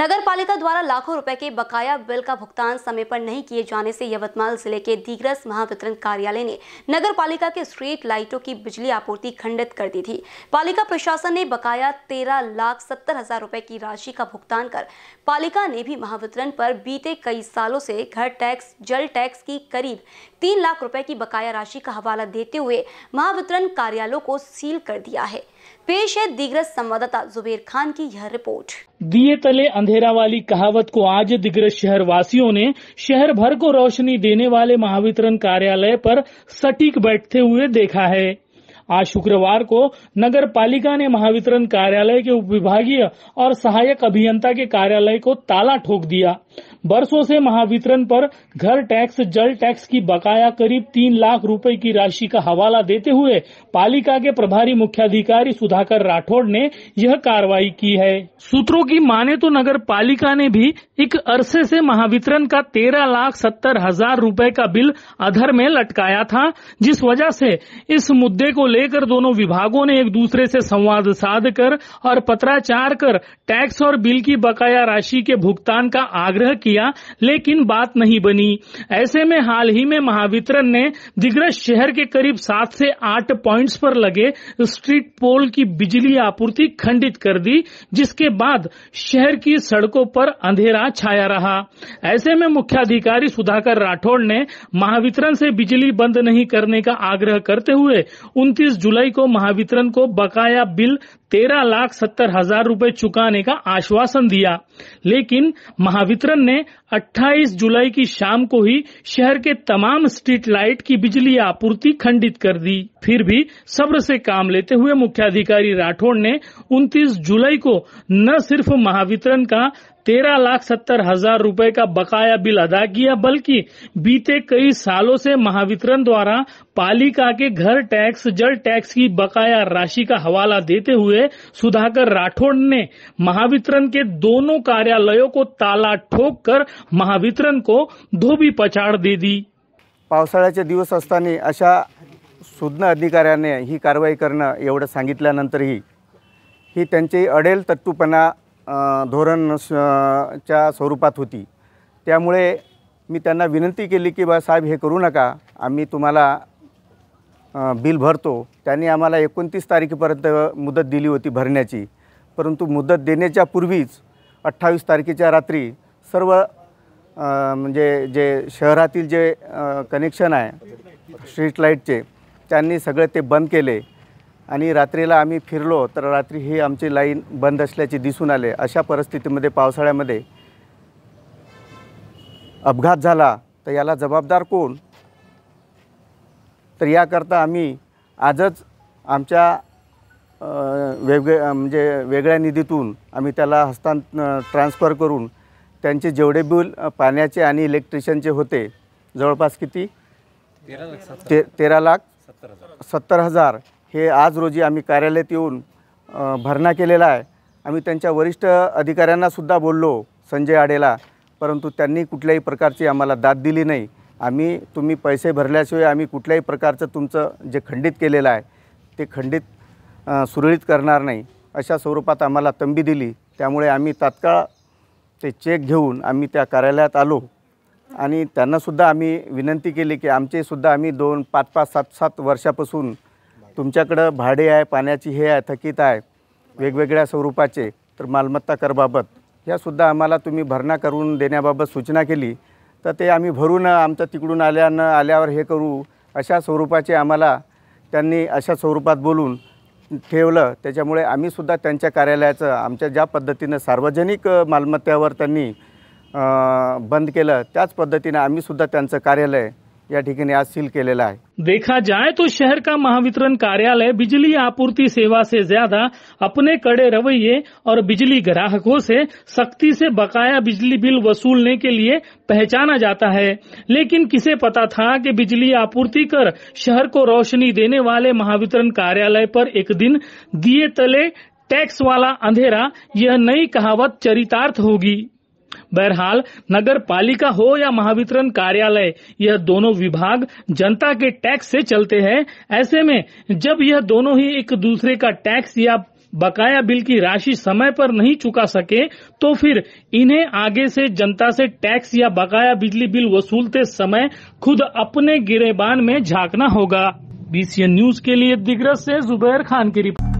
नगर पालिका द्वारा लाखों रुपए के बकाया बिल का भुगतान समय पर नहीं किए जाने से यवतमाल जिले के दीग्रस महावितरण कार्यालय ने नगर पालिका के स्ट्रीट लाइटों की बिजली आपूर्ति खंडित कर दी थी पालिका प्रशासन ने बकाया तेरह लाख सत्तर हजार रुपए की राशि का भुगतान कर पालिका ने भी महावितरण पर बीते कई सालों से घर टैक्स जल टैक्स की करीब तीन लाख रुपए की बकाया राशि का हवाला देते हुए महावितरण कार्यालयों को सील कर दिया है पेश है दिग्रज संवाददाता जुबेर खान की यह रिपोर्ट दिए तले अंधेरा वाली कहावत को आज दिग्रज शहर वासियों ने शहर भर को रोशनी देने वाले महावितरण कार्यालय पर सटीक बैठते हुए देखा है आज शुक्रवार को नगर पालिका ने महावितरण कार्यालय के उपविभागीय और सहायक अभियंता के कार्यालय को ताला ठोक दिया बरसों से महावितरण पर घर टैक्स जल टैक्स की बकाया करीब तीन लाख रुपए की राशि का हवाला देते हुए पालिका के प्रभारी मुख्याधिकारी सुधाकर राठौड़ ने यह कार्रवाई की है सूत्रों की माने तो नगर पालिका ने भी एक अरसे से महावितरण का तेरह लाख सत्तर हजार रूपए का बिल अधर में लटकाया था जिस वजह से इस मुद्दे को लेकर दोनों विभागों ने एक दूसरे से संवाद साध कर और पत्राचार कर टैक्स और बिल की बकाया राशि के भुगतान का आग्रह किया किया लेकिन बात नहीं बनी ऐसे में हाल ही में महावितरण ने दिग्रस शहर के करीब सात से आठ पॉइंट्स पर लगे स्ट्रीट पोल की बिजली आपूर्ति खंडित कर दी जिसके बाद शहर की सड़कों पर अंधेरा छाया रहा ऐसे में मुख्याधिकारी सुधाकर राठौड़ ने महावितरण से बिजली बंद नहीं करने का आग्रह करते हुए 29 जुलाई को महावितरण को बकाया बिल तेरह लाख सत्तर हजार रूपए चुकाने का आश्वासन दिया लेकिन महावितरण ने में 28 जुलाई की शाम को ही शहर के तमाम स्ट्रीट लाइट की बिजली आपूर्ति खंडित कर दी फिर भी सब्र से काम लेते हुए मुख्याधिकारी राठौड़ ने 29 जुलाई को न सिर्फ महावितरण का तेरह लाख सत्तर हजार रूपए का बकाया बिल अदा किया बल्कि बीते कई सालों से महावितरण द्वारा पालिका के घर टैक्स जल टैक्स की बकाया राशि का हवाला देते हुए सुधाकर राठौड़ ने महावितरण के दोनों कार्यालयों को ताला ठोक कर महावितरण को धोबी पछाड दे दी पावसाळ्याचे दिवस असताना अशा सुज्ञ अधिकाऱ्याने ही कारवाई करणं एवढं सांगितल्यानंतरही ही त्यांची अडेल तत्टूपणा धोरण च्या स्वरूपात होती त्यामुळे मी त्यांना विनंती केली की बा साहेब हे करू नका आम्ही तुम्हाला बिल भरतो त्यांनी आम्हाला एकोणतीस तारखेपर्यंत मुदत दिली होती भरण्याची परंतु मुदत देण्याच्या पूर्वीच अठ्ठावीस तारखेच्या रात्री सर्व म्हणजे जे शहरातील जे कनेक्शन आहे स्ट्रीट लाईटचे त्यांनी सगळे ते बंद केले आणि रात्रीला आम्ही फिरलो तर रात्री ही आमची लाईन बंद असल्याचे दिसून आले अशा परिस्थितीमध्ये पावसाळ्यामध्ये अपघात झाला तर याला जबाबदार कोण तर याकरता आम्ही आजच आमच्या वेगळे म्हणजे वेगळ्या निधीतून आम्ही त्याला हस्तां ट्रान्स्फर करून त्यांचे जेवढे बिल पाण्याचे आणि इलेक्ट्रिशियनचे होते जवळपास किती तेरा लाख ते तेरा लाख सत्तर हजार हे आज रोजी आम्ही कार्यालयात येऊन भरणा केलेला आहे आम्ही त्यांच्या वरिष्ठ अधिकाऱ्यांनासुद्धा बोललो संजय आडेला परंतु त्यांनी कुठल्याही प्रकारची आम्हाला दाद दिली नाही आम्ही तुम्ही पैसे भरल्याशिवाय आम्ही कुठल्याही प्रकारचं तुमचं जे खंडित केलेलं आहे ते खंडित सुरळीत करणार नाही अशा स्वरूपात आम्हाला तंबी दिली त्यामुळे आम्ही तात्काळ ते चेक घेऊन आम्ही त्या कार्यालयात आलो आणि त्यांनासुद्धा आम्ही विनंती केली की आमचेसुद्धा आम्ही दोन पाच पाच सात सात वर्षापासून तुमच्याकडं भाडे आहे पाण्याची हे आहे थकीत आहे वेगवेगळ्या स्वरूपाचे तर मालमत्ता करबाबत ह्यासुद्धा आम्हाला तुम्ही भरणा करून देण्याबाबत सूचना केली तर ते आम्ही भरून आमचं तिकडून आल्यानं आल्यावर हे करू अशा स्वरूपाचे आम्हाला त्यांनी अशा स्वरूपात बोलून ठेवलं त्याच्यामुळे आम्हीसुद्धा त्यांच्या कार्यालयाचं आमच्या ज्या पद्धतीनं सार्वजनिक मालमत्तेवर त्यांनी बंद केलं त्याच पद्धतीनं आम्हीसुद्धा त्यांचं कार्यालय या ठिकाणी आज सील केलेला आहे देखा जाए तो शहर का महावितरण कार्यालय बिजली आपूर्ति सेवा से ज्यादा अपने कड़े रवैये और बिजली ग्राहकों से सख्ती से बकाया बिजली बिल वसूलने के लिए पहचाना जाता है लेकिन किसे पता था कि बिजली आपूर्ति कर शहर को रोशनी देने वाले महावितरण कार्यालय पर एक दिन दिए तले टैक्स वाला अंधेरा यह नई कहावत चरितार्थ होगी बहरहाल नगर पालिका हो या महावितरण कार्यालय यह दोनों विभाग जनता के टैक्स से चलते हैं ऐसे में जब यह दोनों ही एक दूसरे का टैक्स या बकाया बिल की राशि समय पर नहीं चुका सके तो फिर इन्हें आगे से जनता से टैक्स या बकाया बिजली बिल वसूलते समय खुद अपने गिरेबान में झांकना होगा बीसीएन न्यूज के लिए दिग्रस से जुबैर खान की रिपोर्ट